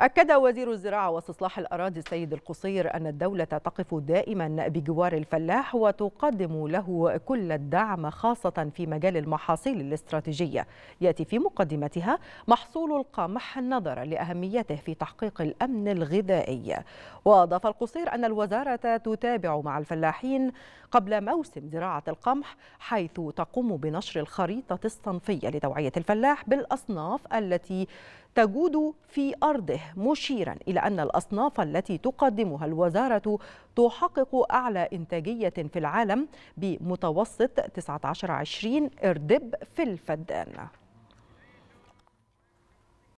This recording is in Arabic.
أكد وزير الزراعة واستصلاح الأراضي السيد القصير أن الدولة تقف دائما بجوار الفلاح وتقدم له كل الدعم خاصة في مجال المحاصيل الاستراتيجية يأتي في مقدمتها محصول القمح نظرا لأهميته في تحقيق الأمن الغذائي وأضاف القصير أن الوزارة تتابع مع الفلاحين قبل موسم زراعة القمح حيث تقوم بنشر الخريطة الصنفية لتوعية الفلاح بالأصناف التي تجود في أرضه مشيرا إلى أن الأصناف التي تقدمها الوزارة تحقق أعلى إنتاجية في العالم بمتوسط 19 20 إردب في الفدان